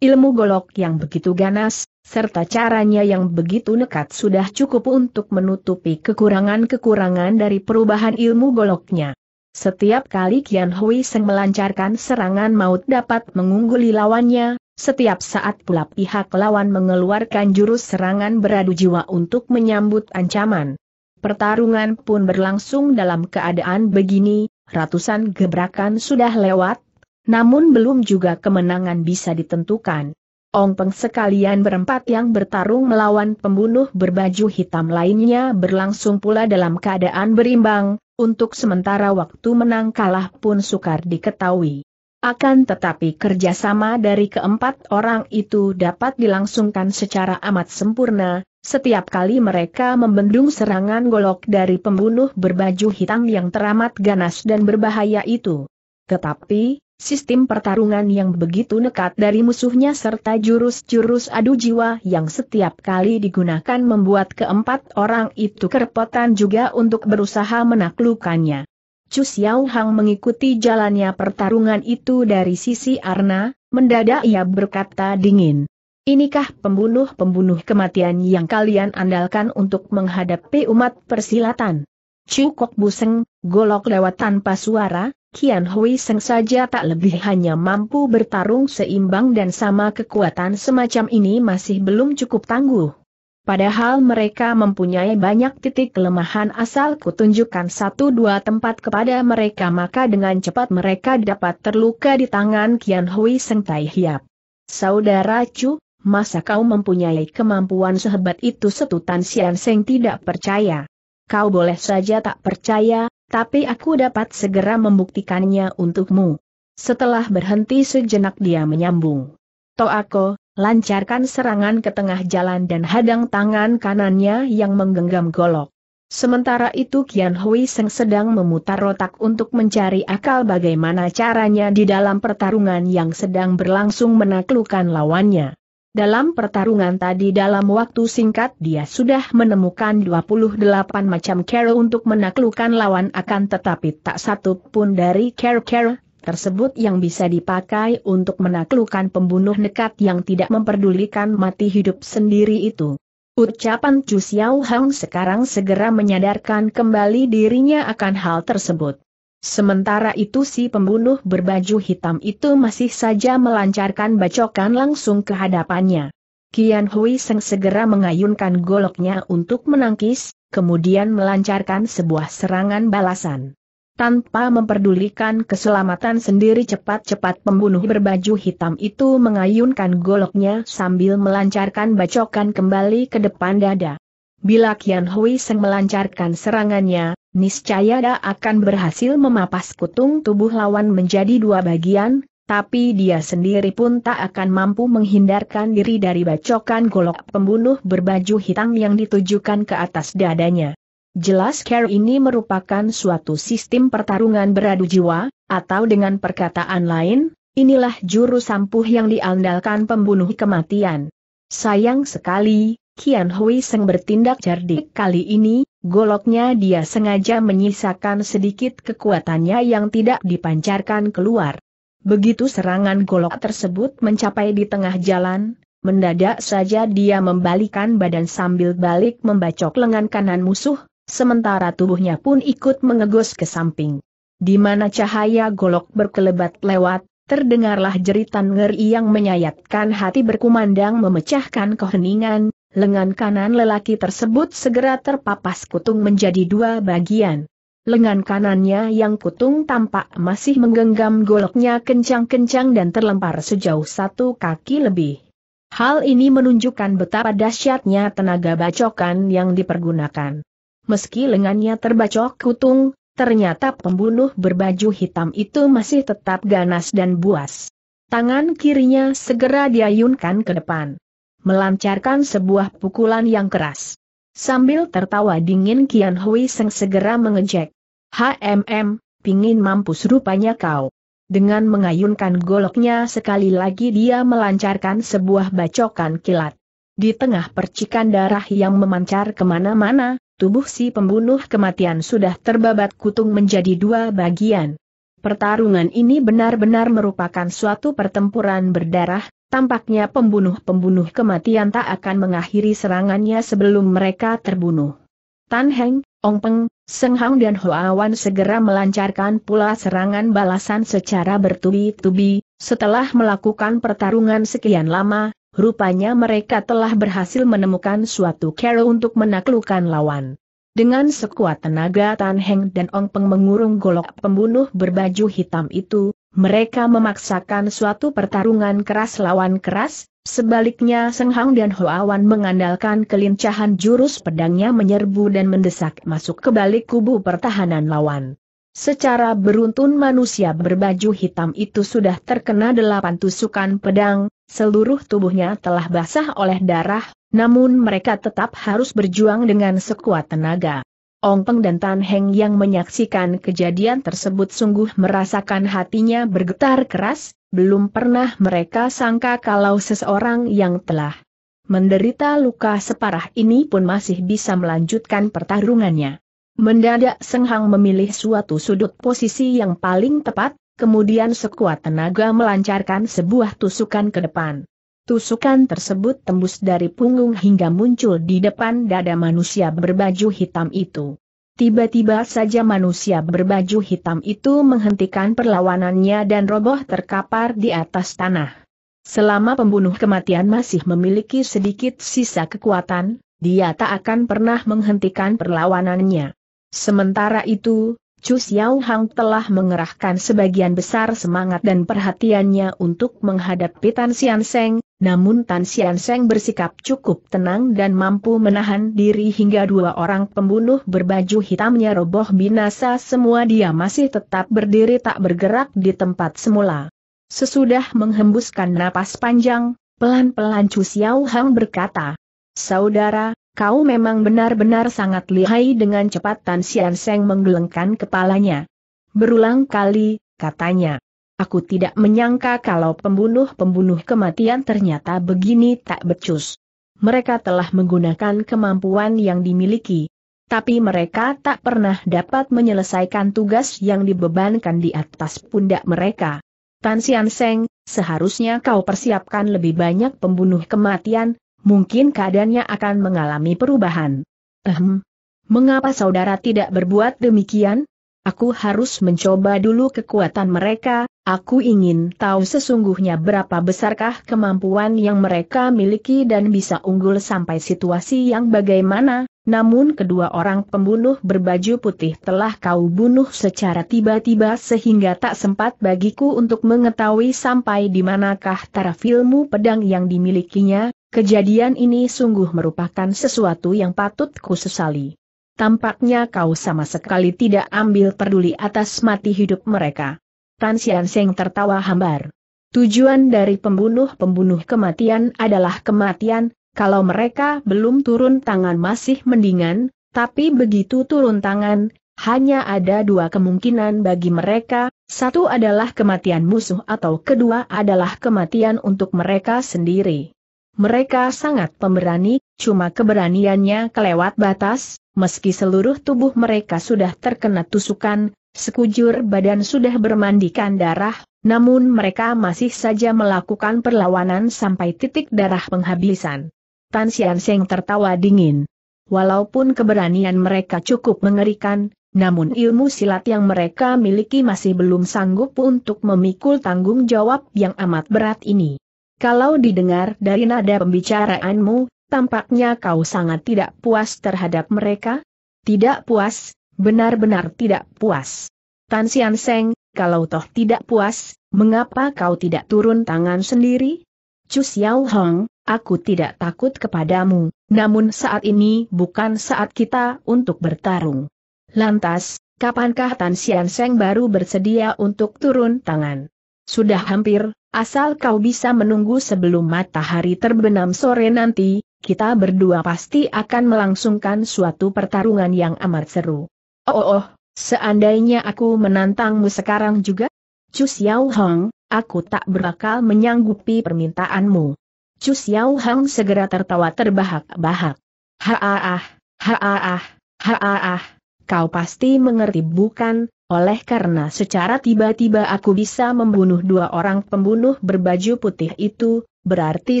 Ilmu golok yang begitu ganas, serta caranya yang begitu nekat sudah cukup untuk menutupi kekurangan-kekurangan dari perubahan ilmu goloknya. Setiap kali Kian Hui Seng melancarkan serangan maut dapat mengungguli lawannya, setiap saat pula pihak lawan mengeluarkan jurus serangan beradu jiwa untuk menyambut ancaman. Pertarungan pun berlangsung dalam keadaan begini, ratusan gebrakan sudah lewat, namun belum juga kemenangan bisa ditentukan. Ong Peng sekalian berempat yang bertarung melawan pembunuh berbaju hitam lainnya berlangsung pula dalam keadaan berimbang, untuk sementara waktu menang kalah pun sukar diketahui. Akan tetapi kerjasama dari keempat orang itu dapat dilangsungkan secara amat sempurna, setiap kali mereka membendung serangan golok dari pembunuh berbaju hitam yang teramat ganas dan berbahaya itu. Tetapi, sistem pertarungan yang begitu nekat dari musuhnya serta jurus-jurus adu jiwa yang setiap kali digunakan membuat keempat orang itu kerepotan juga untuk berusaha menaklukkannya. Chu Xiao Hang mengikuti jalannya pertarungan itu dari sisi Arna, mendadak ia berkata dingin. Inikah pembunuh-pembunuh kematian yang kalian andalkan untuk menghadapi umat persilatan? Chu Kok Buseng, golok lewat tanpa suara, Kian Hui Seng saja tak lebih hanya mampu bertarung seimbang dan sama kekuatan semacam ini masih belum cukup tangguh. Padahal mereka mempunyai banyak titik kelemahan asal kutunjukkan satu dua tempat kepada mereka maka dengan cepat mereka dapat terluka di tangan Kian Hui Seng Tai Hiap. Saudara Chu, masa kau mempunyai kemampuan sehebat itu setutan Sian Seng tidak percaya. Kau boleh saja tak percaya, tapi aku dapat segera membuktikannya untukmu. Setelah berhenti sejenak dia menyambung. Toako, lancarkan serangan ke tengah jalan dan hadang tangan kanannya yang menggenggam golok. Sementara itu Kian Hui Seng sedang memutar otak untuk mencari akal bagaimana caranya di dalam pertarungan yang sedang berlangsung menaklukkan lawannya. Dalam pertarungan tadi dalam waktu singkat dia sudah menemukan 28 macam care untuk menaklukkan lawan akan tetapi tak satu pun dari care-care tersebut yang bisa dipakai untuk menaklukkan pembunuh nekat yang tidak memperdulikan mati hidup sendiri itu. Ucapan Chu Xiao Hang sekarang segera menyadarkan kembali dirinya akan hal tersebut. Sementara itu si pembunuh berbaju hitam itu masih saja melancarkan bacokan langsung ke hadapannya. Kian Hui Seng segera mengayunkan goloknya untuk menangkis, kemudian melancarkan sebuah serangan balasan. Tanpa memperdulikan keselamatan sendiri cepat-cepat pembunuh berbaju hitam itu mengayunkan goloknya sambil melancarkan bacokan kembali ke depan dada. Bila Kian Hui Seng melancarkan serangannya, niscaya dia akan berhasil memapas kutung tubuh lawan menjadi dua bagian, tapi dia sendiri pun tak akan mampu menghindarkan diri dari bacokan golok pembunuh berbaju hitam yang ditujukan ke atas dadanya. Jelas care ini merupakan suatu sistem pertarungan beradu jiwa, atau dengan perkataan lain, inilah jurus sampuh yang diandalkan pembunuh kematian. Sayang sekali, Kian Hui Seng bertindak cerdik kali ini, goloknya dia sengaja menyisakan sedikit kekuatannya yang tidak dipancarkan keluar. Begitu serangan golok tersebut mencapai di tengah jalan, mendadak saja dia membalikan badan sambil balik membacok lengan kanan musuh, sementara tubuhnya pun ikut mengegos ke samping. Di mana cahaya golok berkelebat lewat, Terdengarlah jeritan ngeri yang menyayatkan hati berkumandang memecahkan keheningan, Lengan kanan lelaki tersebut segera terpapas kutung menjadi dua bagian. Lengan kanannya yang kutung tampak masih menggenggam goloknya kencang-kencang dan terlempar sejauh satu kaki lebih. Hal ini menunjukkan betapa dahsyatnya tenaga bacokan yang dipergunakan. Meski lengannya terbacok kutung, ternyata pembunuh berbaju hitam itu masih tetap ganas dan buas. Tangan kirinya segera diayunkan ke depan melancarkan sebuah pukulan yang keras. Sambil tertawa dingin Kian Hui Seng segera mengejek. HMM, pingin mampus rupanya kau. Dengan mengayunkan goloknya sekali lagi dia melancarkan sebuah bacokan kilat. Di tengah percikan darah yang memancar kemana-mana, tubuh si pembunuh kematian sudah terbabat kutung menjadi dua bagian. Pertarungan ini benar-benar merupakan suatu pertempuran berdarah, Tampaknya pembunuh-pembunuh kematian tak akan mengakhiri serangannya sebelum mereka terbunuh. Tan Heng, Ong Peng, Seng Hang dan Hoawan segera melancarkan pula serangan balasan secara bertubi-tubi, setelah melakukan pertarungan sekian lama, rupanya mereka telah berhasil menemukan suatu cara untuk menaklukkan lawan. Dengan sekuat tenaga Tan Heng dan Ong Peng mengurung golok pembunuh berbaju hitam itu, mereka memaksakan suatu pertarungan keras lawan keras, sebaliknya Seng Hang dan Hoawan mengandalkan kelincahan jurus pedangnya menyerbu dan mendesak masuk ke balik kubu pertahanan lawan. Secara beruntun manusia berbaju hitam itu sudah terkena delapan tusukan pedang, seluruh tubuhnya telah basah oleh darah, namun mereka tetap harus berjuang dengan sekuat tenaga. Ong Peng dan Tan Heng yang menyaksikan kejadian tersebut sungguh merasakan hatinya bergetar keras, belum pernah mereka sangka kalau seseorang yang telah menderita luka separah ini pun masih bisa melanjutkan pertarungannya. Mendadak Seng Hang memilih suatu sudut posisi yang paling tepat, kemudian sekuat tenaga melancarkan sebuah tusukan ke depan. Tusukan tersebut tembus dari punggung hingga muncul di depan dada manusia berbaju hitam itu. Tiba-tiba saja manusia berbaju hitam itu menghentikan perlawanannya dan roboh terkapar di atas tanah. Selama pembunuh kematian masih memiliki sedikit sisa kekuatan, dia tak akan pernah menghentikan perlawanannya. Sementara itu, Chu Xiao Hang telah mengerahkan sebagian besar semangat dan perhatiannya untuk menghadapi Tan Sian Seng, namun Tan Sian Seng bersikap cukup tenang dan mampu menahan diri hingga dua orang pembunuh berbaju hitamnya roboh binasa semua dia masih tetap berdiri tak bergerak di tempat semula. Sesudah menghembuskan napas panjang, pelan-pelan Chu Xiao Hang berkata, Saudara, Kau memang benar-benar sangat lihai dengan cepat Tan Sian Seng menggelengkan kepalanya. Berulang kali, katanya. Aku tidak menyangka kalau pembunuh-pembunuh kematian ternyata begini tak becus. Mereka telah menggunakan kemampuan yang dimiliki. Tapi mereka tak pernah dapat menyelesaikan tugas yang dibebankan di atas pundak mereka. Tan Sian Seng, seharusnya kau persiapkan lebih banyak pembunuh kematian, mungkin keadaannya akan mengalami perubahan. Ehem. Mengapa saudara tidak berbuat demikian? Aku harus mencoba dulu kekuatan mereka, aku ingin tahu sesungguhnya berapa besarkah kemampuan yang mereka miliki dan bisa unggul sampai situasi yang bagaimana, namun kedua orang pembunuh berbaju putih telah kau bunuh secara tiba-tiba sehingga tak sempat bagiku untuk mengetahui sampai di manakah taraf ilmu pedang yang dimilikinya, Kejadian ini sungguh merupakan sesuatu yang patut kusesali. Tampaknya kau sama sekali tidak ambil peduli atas mati hidup mereka. Tan Sian Seng tertawa hambar. Tujuan dari pembunuh-pembunuh kematian adalah kematian, kalau mereka belum turun tangan masih mendingan, tapi begitu turun tangan, hanya ada dua kemungkinan bagi mereka, satu adalah kematian musuh atau kedua adalah kematian untuk mereka sendiri. Mereka sangat pemberani, cuma keberaniannya kelewat batas, meski seluruh tubuh mereka sudah terkena tusukan, sekujur badan sudah bermandikan darah, namun mereka masih saja melakukan perlawanan sampai titik darah penghabisan. Tan Sian Seng tertawa dingin. Walaupun keberanian mereka cukup mengerikan, namun ilmu silat yang mereka miliki masih belum sanggup untuk memikul tanggung jawab yang amat berat ini. Kalau didengar dari nada pembicaraanmu, tampaknya kau sangat tidak puas terhadap mereka? Tidak puas, benar-benar tidak puas. Tan Sian Seng, kalau toh tidak puas, mengapa kau tidak turun tangan sendiri? Chu Xiao Hong, aku tidak takut kepadamu, namun saat ini bukan saat kita untuk bertarung. Lantas, kapankah Tan Sian Seng baru bersedia untuk turun tangan? Sudah hampir, Asal kau bisa menunggu sebelum matahari terbenam sore nanti, kita berdua pasti akan melangsungkan suatu pertarungan yang amat seru. Oh, oh, oh seandainya aku menantangmu sekarang juga? Chu Xiao Hong, aku tak berakal menyanggupi permintaanmu. Chu Xiao Hong segera tertawa terbahak-bahak. Ha ah ah, ha ah ah, ha ah ah, kau pasti mengerti bukan, oleh karena secara tiba-tiba aku bisa membunuh dua orang pembunuh berbaju putih itu, berarti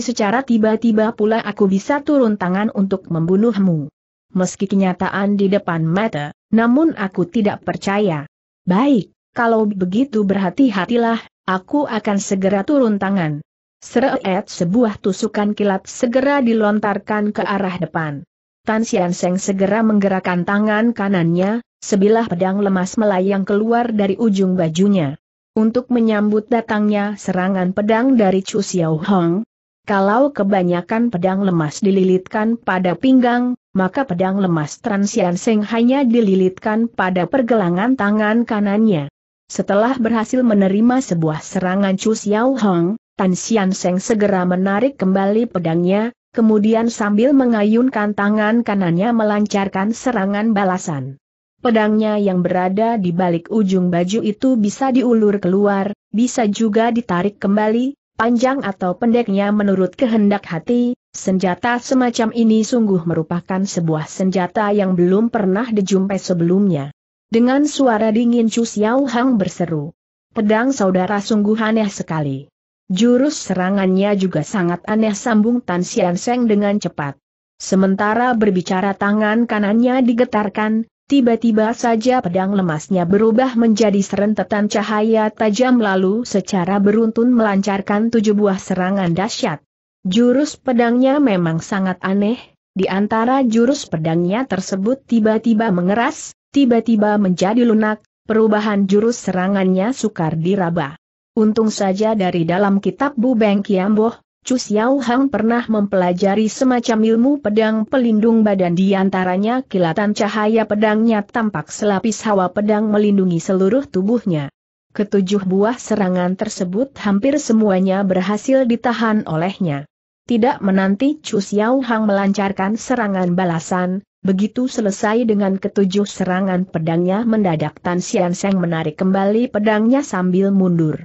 secara tiba-tiba pula aku bisa turun tangan untuk membunuhmu. Meski kenyataan di depan mata, namun aku tidak percaya. Baik, kalau begitu berhati-hatilah, aku akan segera turun tangan. Seret sebuah tusukan kilat segera dilontarkan ke arah depan. Tan Sian Seng segera menggerakkan tangan kanannya, sebilah pedang lemas melayang keluar dari ujung bajunya. Untuk menyambut datangnya serangan pedang dari Chu Xiao Hong, kalau kebanyakan pedang lemas dililitkan pada pinggang, maka pedang lemas Transian Seng hanya dililitkan pada pergelangan tangan kanannya. Setelah berhasil menerima sebuah serangan Chu Xiao Hong, Tan Xian Seng segera menarik kembali pedangnya, kemudian sambil mengayunkan tangan kanannya melancarkan serangan balasan. Pedangnya yang berada di balik ujung baju itu bisa diulur keluar, bisa juga ditarik kembali, panjang atau pendeknya menurut kehendak hati, senjata semacam ini sungguh merupakan sebuah senjata yang belum pernah dijumpai sebelumnya. Dengan suara dingin Chu Xiao Hang berseru. Pedang saudara sungguh aneh sekali. Jurus serangannya juga sangat aneh sambung Tan Xian Seng dengan cepat. Sementara berbicara tangan kanannya digetarkan, Tiba-tiba saja pedang lemasnya berubah menjadi serentetan cahaya tajam lalu secara beruntun melancarkan tujuh buah serangan dahsyat. Jurus pedangnya memang sangat aneh, di antara jurus pedangnya tersebut tiba-tiba mengeras, tiba-tiba menjadi lunak, perubahan jurus serangannya sukar diraba. Untung saja dari dalam kitab Bubeng Kiamboh, Chu Xiao Hang pernah mempelajari semacam ilmu pedang pelindung badan di antaranya kilatan cahaya pedangnya tampak selapis hawa pedang melindungi seluruh tubuhnya. Ketujuh buah serangan tersebut hampir semuanya berhasil ditahan olehnya. Tidak menanti Chu Xiao Hang melancarkan serangan balasan, begitu selesai dengan ketujuh serangan pedangnya mendadak Tan Sian Seng menarik kembali pedangnya sambil mundur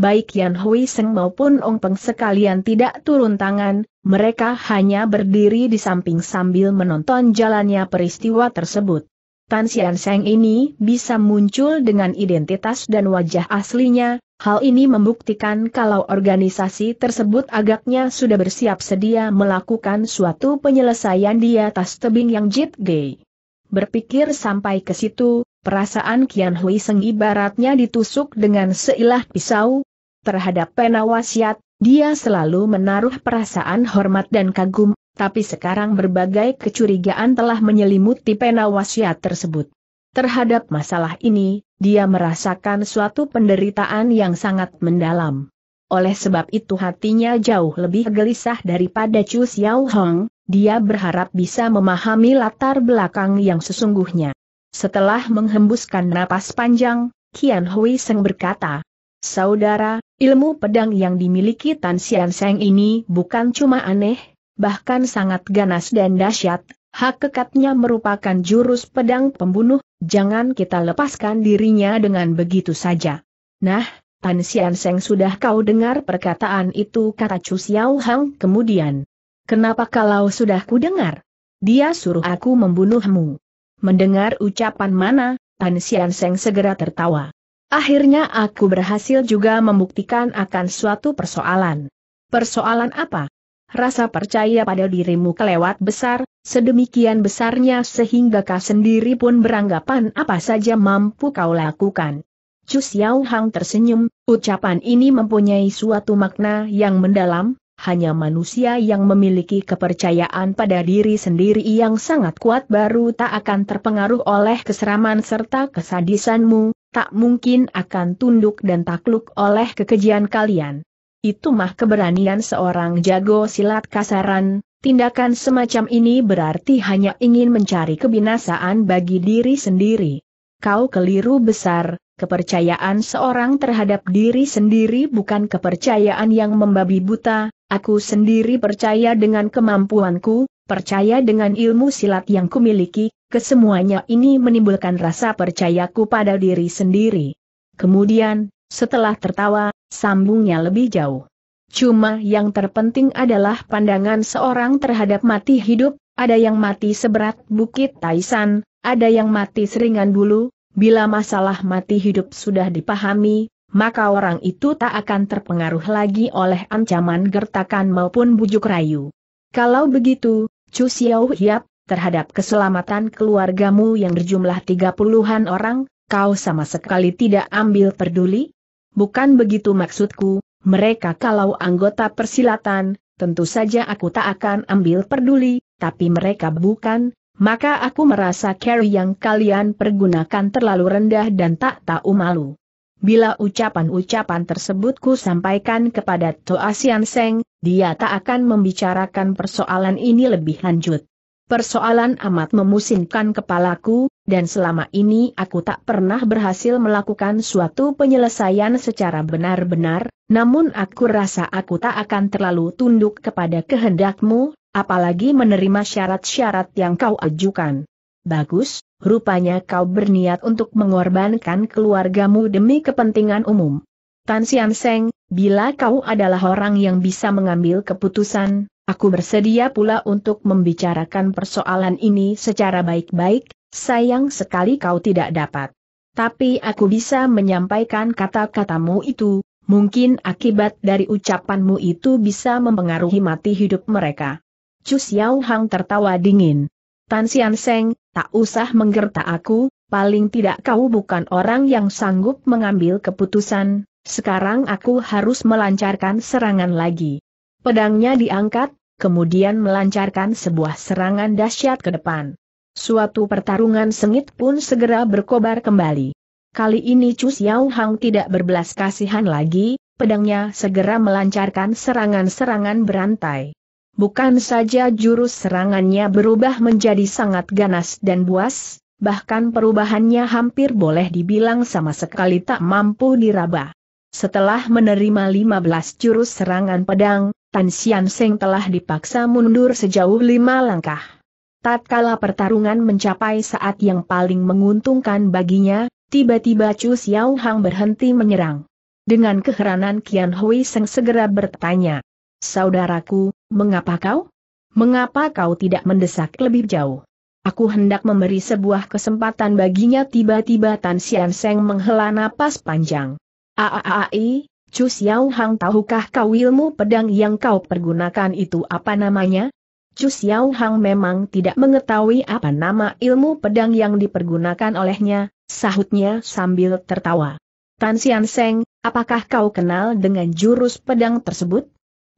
baik Yan Hui Seng maupun Ong Peng sekalian tidak turun tangan, mereka hanya berdiri di samping sambil menonton jalannya peristiwa tersebut. Tan Xian Seng ini bisa muncul dengan identitas dan wajah aslinya, hal ini membuktikan kalau organisasi tersebut agaknya sudah bersiap sedia melakukan suatu penyelesaian di atas tebing yang Jit Gay. Berpikir sampai ke situ, Perasaan Kian Hui Seng ibaratnya ditusuk dengan seilah pisau. Terhadap pena wasiat, dia selalu menaruh perasaan hormat dan kagum, tapi sekarang berbagai kecurigaan telah menyelimuti pena wasiat tersebut. Terhadap masalah ini, dia merasakan suatu penderitaan yang sangat mendalam. Oleh sebab itu hatinya jauh lebih gelisah daripada Chu Xiao Hong, dia berharap bisa memahami latar belakang yang sesungguhnya. Setelah menghembuskan napas panjang, Kian Hui Seng berkata, Saudara, ilmu pedang yang dimiliki Tan Xian Seng ini bukan cuma aneh, bahkan sangat ganas dan dahsyat, hak kekatnya merupakan jurus pedang pembunuh, jangan kita lepaskan dirinya dengan begitu saja. Nah, Tan Xian Seng sudah kau dengar perkataan itu kata Chu Xiao Hang kemudian. Kenapa kalau sudah ku dengar? Dia suruh aku membunuhmu. Mendengar ucapan mana, Tan Sian Seng segera tertawa. Akhirnya aku berhasil juga membuktikan akan suatu persoalan. Persoalan apa? Rasa percaya pada dirimu kelewat besar, sedemikian besarnya sehingga kau sendiri pun beranggapan apa saja mampu kau lakukan. Chu Xiaohang tersenyum, ucapan ini mempunyai suatu makna yang mendalam, hanya manusia yang memiliki kepercayaan pada diri sendiri yang sangat kuat baru tak akan terpengaruh oleh keseraman serta kesadisanmu, tak mungkin akan tunduk dan takluk oleh kekejian kalian. Itu mah keberanian seorang jago silat kasaran, tindakan semacam ini berarti hanya ingin mencari kebinasaan bagi diri sendiri. Kau keliru besar, kepercayaan seorang terhadap diri sendiri bukan kepercayaan yang membabi buta, aku sendiri percaya dengan kemampuanku, percaya dengan ilmu silat yang kumiliki, kesemuanya ini menimbulkan rasa percayaku pada diri sendiri. Kemudian, setelah tertawa, sambungnya lebih jauh. Cuma yang terpenting adalah pandangan seorang terhadap mati hidup, ada yang mati seberat bukit Taisan, ada yang mati seringan dulu, Bila masalah mati hidup sudah dipahami, maka orang itu tak akan terpengaruh lagi oleh ancaman gertakan maupun bujuk rayu. Kalau begitu, Chu Xiao Hiap, terhadap keselamatan keluargamu yang berjumlah tiga puluhan orang, kau sama sekali tidak ambil peduli? Bukan begitu maksudku, mereka kalau anggota persilatan, tentu saja aku tak akan ambil peduli, tapi mereka bukan, maka aku merasa carry yang kalian pergunakan terlalu rendah dan tak tahu malu. Bila ucapan-ucapan tersebut ku sampaikan kepada Sian Seng, dia tak akan membicarakan persoalan ini lebih lanjut. Persoalan amat memusingkan kepalaku, dan selama ini aku tak pernah berhasil melakukan suatu penyelesaian secara benar-benar, namun aku rasa aku tak akan terlalu tunduk kepada kehendakmu, apalagi menerima syarat-syarat yang kau ajukan. Bagus, rupanya kau berniat untuk mengorbankan keluargamu demi kepentingan umum. Tan Sian Seng, bila kau adalah orang yang bisa mengambil keputusan, aku bersedia pula untuk membicarakan persoalan ini secara baik-baik, sayang sekali kau tidak dapat. Tapi aku bisa menyampaikan kata-katamu itu, mungkin akibat dari ucapanmu itu bisa mempengaruhi mati hidup mereka. Chu Xiao Hang tertawa dingin. Tan Sian Seng, tak usah menggertak aku, paling tidak kau bukan orang yang sanggup mengambil keputusan, sekarang aku harus melancarkan serangan lagi. Pedangnya diangkat, kemudian melancarkan sebuah serangan dahsyat ke depan. Suatu pertarungan sengit pun segera berkobar kembali. Kali ini Chu Xiao Hang tidak berbelas kasihan lagi, pedangnya segera melancarkan serangan-serangan berantai. Bukan saja jurus serangannya berubah menjadi sangat ganas dan buas, bahkan perubahannya hampir boleh dibilang sama sekali tak mampu diraba. Setelah menerima 15 jurus serangan pedang, Tan Xian Seng telah dipaksa mundur sejauh lima langkah. Tatkala pertarungan mencapai saat yang paling menguntungkan baginya, tiba-tiba Chu Xiao Hang berhenti menyerang. Dengan keheranan Qian Hui Seng segera bertanya, Saudaraku, Mengapa kau? Mengapa kau tidak mendesak lebih jauh? Aku hendak memberi sebuah kesempatan baginya tiba-tiba Tan Sian Seng menghela napas panjang. Aaai, Chu Xiao Hang tahukah kau ilmu pedang yang kau pergunakan itu apa namanya? Chu Xiao Hang memang tidak mengetahui apa nama ilmu pedang yang dipergunakan olehnya, sahutnya sambil tertawa. Tan Sian Seng, apakah kau kenal dengan jurus pedang tersebut?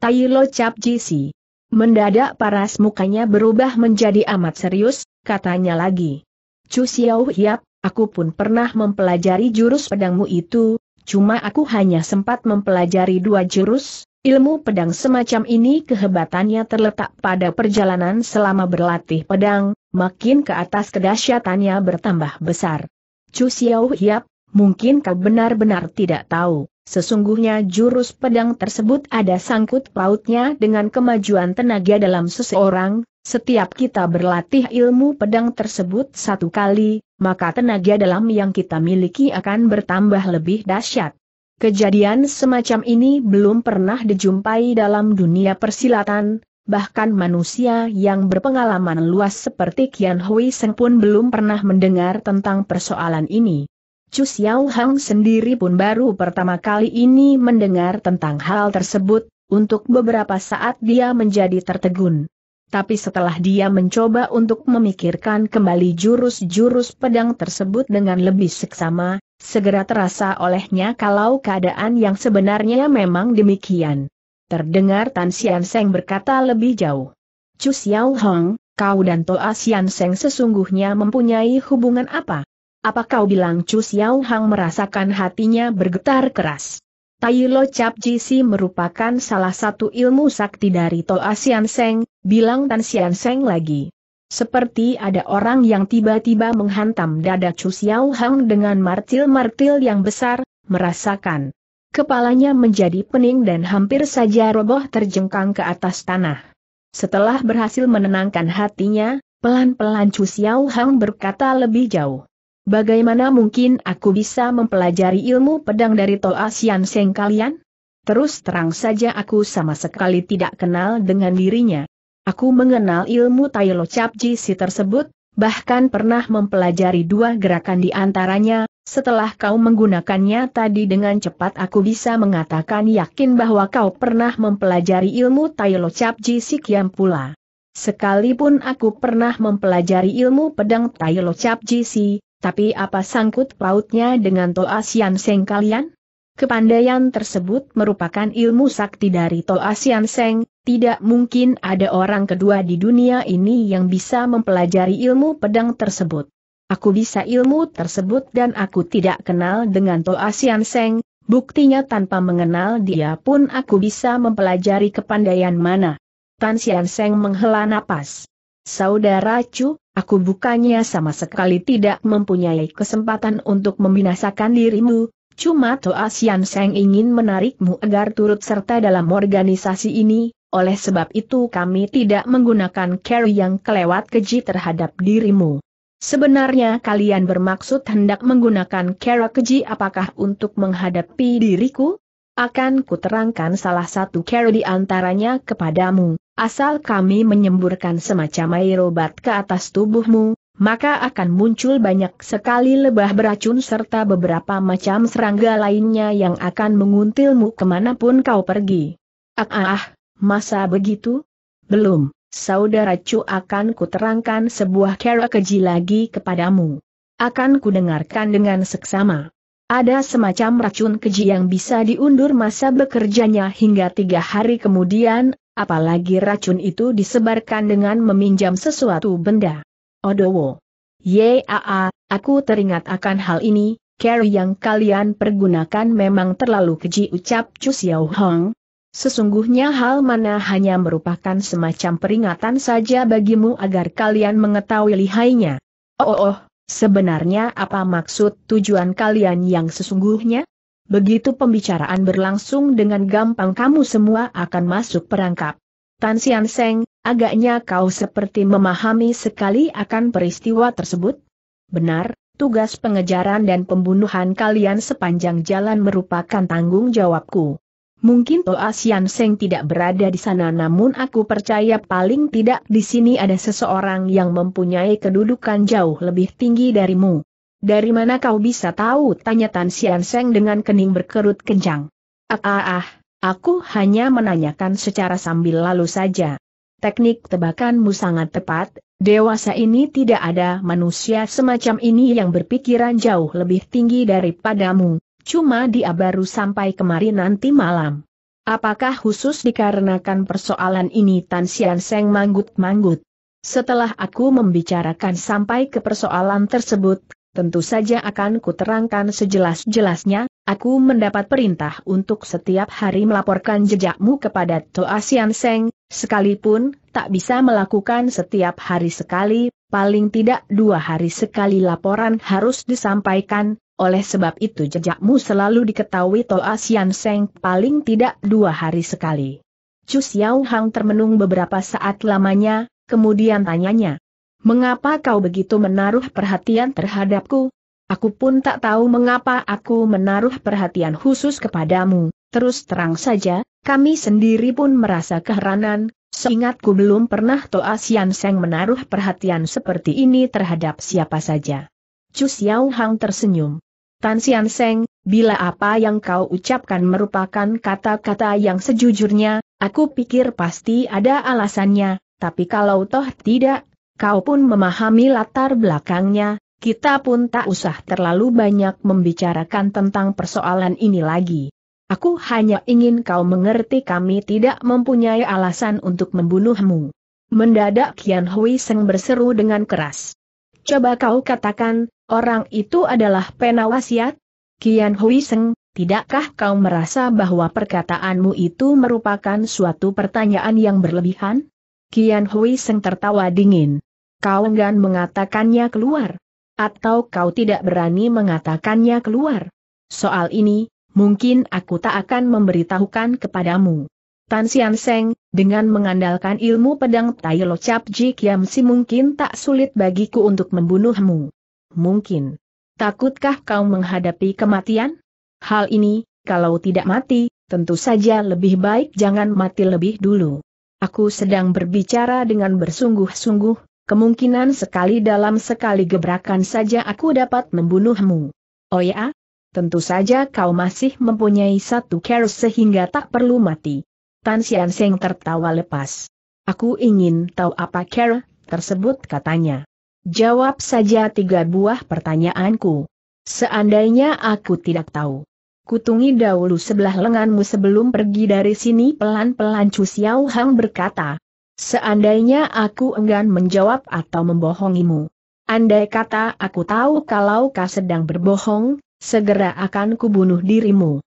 Tai Lo Cap Jisi. Mendadak paras mukanya berubah menjadi amat serius, katanya lagi. Chu Xiao Hiap, aku pun pernah mempelajari jurus pedangmu itu, cuma aku hanya sempat mempelajari dua jurus, ilmu pedang semacam ini kehebatannya terletak pada perjalanan selama berlatih pedang, makin ke atas kedahsyatannya bertambah besar. Chu Xiao Hiap, mungkin kau benar-benar tidak tahu, sesungguhnya jurus pedang tersebut ada sangkut pautnya dengan kemajuan tenaga dalam seseorang, setiap kita berlatih ilmu pedang tersebut satu kali, maka tenaga dalam yang kita miliki akan bertambah lebih dahsyat. Kejadian semacam ini belum pernah dijumpai dalam dunia persilatan, bahkan manusia yang berpengalaman luas seperti Kian Hui Seng pun belum pernah mendengar tentang persoalan ini. Chu Xiao Hang sendiri pun baru pertama kali ini mendengar tentang hal tersebut, untuk beberapa saat dia menjadi tertegun. Tapi setelah dia mencoba untuk memikirkan kembali jurus-jurus pedang tersebut dengan lebih seksama, segera terasa olehnya kalau keadaan yang sebenarnya memang demikian. Terdengar Tan Xian Seng berkata lebih jauh. Chu Xiao Hong, kau dan Toa Xian Seng sesungguhnya mempunyai hubungan apa? Apa kau bilang Chu Xiao Hang merasakan hatinya bergetar keras? Tai Lo Cap Si merupakan salah satu ilmu sakti dari Toa Sian Seng, bilang Tan Sian Seng lagi. Seperti ada orang yang tiba-tiba menghantam dada Chu Xiao Hang dengan martil-martil yang besar, merasakan. Kepalanya menjadi pening dan hampir saja roboh terjengkang ke atas tanah. Setelah berhasil menenangkan hatinya, pelan-pelan Chu Xiao Hang berkata lebih jauh. Bagaimana mungkin aku bisa mempelajari ilmu pedang dari Tol ah Seng kalian? Terus terang saja aku sama sekali tidak kenal dengan dirinya. Aku mengenal ilmu Tai Lo Ji si tersebut, bahkan pernah mempelajari dua gerakan di antaranya, setelah kau menggunakannya tadi dengan cepat aku bisa mengatakan yakin bahwa kau pernah mempelajari ilmu Tai Lo Ji si Kiam pula. Sekalipun aku pernah mempelajari ilmu pedang Tai Lo Ji si, tapi apa sangkut pautnya dengan Sian Seng kalian? Kepandaian tersebut merupakan ilmu sakti dari Sian Seng, tidak mungkin ada orang kedua di dunia ini yang bisa mempelajari ilmu pedang tersebut. Aku bisa ilmu tersebut dan aku tidak kenal dengan Sian Seng, buktinya tanpa mengenal dia pun aku bisa mempelajari kepandaian mana. Tan Sian Seng menghela napas. Saudara Chu, Aku bukannya sama sekali tidak mempunyai kesempatan untuk membinasakan dirimu, cuma Toa Sian Seng ingin menarikmu agar turut serta dalam organisasi ini, oleh sebab itu kami tidak menggunakan care yang kelewat keji terhadap dirimu. Sebenarnya kalian bermaksud hendak menggunakan care keji apakah untuk menghadapi diriku? Akan kuterangkan salah satu care di antaranya kepadamu. Asal kami menyemburkan semacam air obat ke atas tubuhmu, maka akan muncul banyak sekali lebah beracun serta beberapa macam serangga lainnya yang akan menguntilmu kemanapun kau pergi. Ah, ah, ah masa begitu? Belum, saudara cu akan kuterangkan sebuah kera keji lagi kepadamu. Akan kudengarkan dengan seksama. Ada semacam racun keji yang bisa diundur masa bekerjanya hingga tiga hari kemudian Apalagi racun itu disebarkan dengan meminjam sesuatu benda. Odowo. Yaa, aku teringat akan hal ini, Carry yang kalian pergunakan memang terlalu keji ucap Chu Xiao Hong. Sesungguhnya hal mana hanya merupakan semacam peringatan saja bagimu agar kalian mengetahui lihainya. Oh, oh, oh sebenarnya apa maksud tujuan kalian yang sesungguhnya? Begitu pembicaraan berlangsung dengan gampang kamu semua akan masuk perangkap. Tan Sian Seng, agaknya kau seperti memahami sekali akan peristiwa tersebut? Benar, tugas pengejaran dan pembunuhan kalian sepanjang jalan merupakan tanggung jawabku. Mungkin Toa Sian Seng tidak berada di sana namun aku percaya paling tidak di sini ada seseorang yang mempunyai kedudukan jauh lebih tinggi darimu. Dari mana kau bisa tahu? Tanya Tan Sian Seng dengan kening berkerut kencang. Ah ah ah, aku hanya menanyakan secara sambil lalu saja. Teknik tebakanmu sangat tepat, dewasa ini tidak ada manusia semacam ini yang berpikiran jauh lebih tinggi daripadamu, cuma dia baru sampai kemari nanti malam. Apakah khusus dikarenakan persoalan ini Tan Sian Seng manggut-manggut? Setelah aku membicarakan sampai ke persoalan tersebut, tentu saja akan kuterangkan sejelas-jelasnya, aku mendapat perintah untuk setiap hari melaporkan jejakmu kepada Toa Sian Seng, sekalipun tak bisa melakukan setiap hari sekali, paling tidak dua hari sekali laporan harus disampaikan, oleh sebab itu jejakmu selalu diketahui Toa Sian Seng paling tidak dua hari sekali. Chu Xiao Hang termenung beberapa saat lamanya, kemudian tanyanya, Mengapa kau begitu menaruh perhatian terhadapku? Aku pun tak tahu mengapa aku menaruh perhatian khusus kepadamu. Terus terang saja, kami sendiri pun merasa keheranan, seingatku belum pernah Toa Sian Seng menaruh perhatian seperti ini terhadap siapa saja. Chu Xiao Hang tersenyum. Tan Sian Seng, bila apa yang kau ucapkan merupakan kata-kata yang sejujurnya, aku pikir pasti ada alasannya, tapi kalau toh tidak, Kau pun memahami latar belakangnya, kita pun tak usah terlalu banyak membicarakan tentang persoalan ini lagi. Aku hanya ingin kau mengerti kami tidak mempunyai alasan untuk membunuhmu. Mendadak Kian Hui Seng berseru dengan keras. Coba kau katakan, orang itu adalah penawasiat? Kian Hui Seng, tidakkah kau merasa bahwa perkataanmu itu merupakan suatu pertanyaan yang berlebihan? Kian Hui Seng tertawa dingin. Kau enggan mengatakannya keluar? Atau kau tidak berani mengatakannya keluar? Soal ini, mungkin aku tak akan memberitahukan kepadamu. Tan Sian Seng, dengan mengandalkan ilmu pedang Tai Lo Cap Ji Kiam Si mungkin tak sulit bagiku untuk membunuhmu. Mungkin. Takutkah kau menghadapi kematian? Hal ini, kalau tidak mati, tentu saja lebih baik jangan mati lebih dulu. Aku sedang berbicara dengan bersungguh-sungguh, kemungkinan sekali dalam sekali gebrakan saja aku dapat membunuhmu. Oh ya? Tentu saja kau masih mempunyai satu kerus sehingga tak perlu mati. Tan Xian Seng tertawa lepas. Aku ingin tahu apa care tersebut katanya. Jawab saja tiga buah pertanyaanku. Seandainya aku tidak tahu, Kutungi dahulu sebelah lenganmu sebelum pergi dari sini pelan-pelan Chu Xiao Hang berkata. Seandainya aku enggan menjawab atau membohongimu. Andai kata aku tahu kalau kau sedang berbohong, segera akan kubunuh dirimu.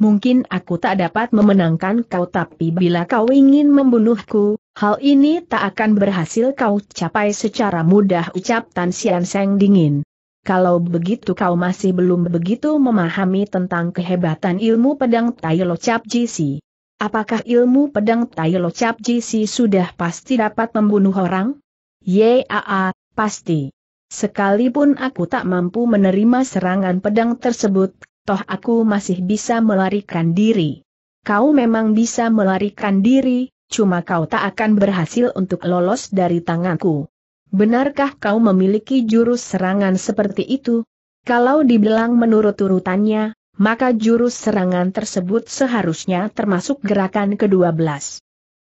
Mungkin aku tak dapat memenangkan kau tapi bila kau ingin membunuhku, hal ini tak akan berhasil kau capai secara mudah ucap Tan Sian Seng dingin. Kalau begitu kau masih belum begitu memahami tentang kehebatan ilmu pedang Tai Lo Cap Jisi. Apakah ilmu pedang Tai Lo Cap Jisi sudah pasti dapat membunuh orang? Yaa, pasti. Sekalipun aku tak mampu menerima serangan pedang tersebut, toh aku masih bisa melarikan diri. Kau memang bisa melarikan diri, cuma kau tak akan berhasil untuk lolos dari tanganku. Benarkah kau memiliki jurus serangan seperti itu? Kalau dibilang menurut urutannya, maka jurus serangan tersebut seharusnya termasuk gerakan ke-12.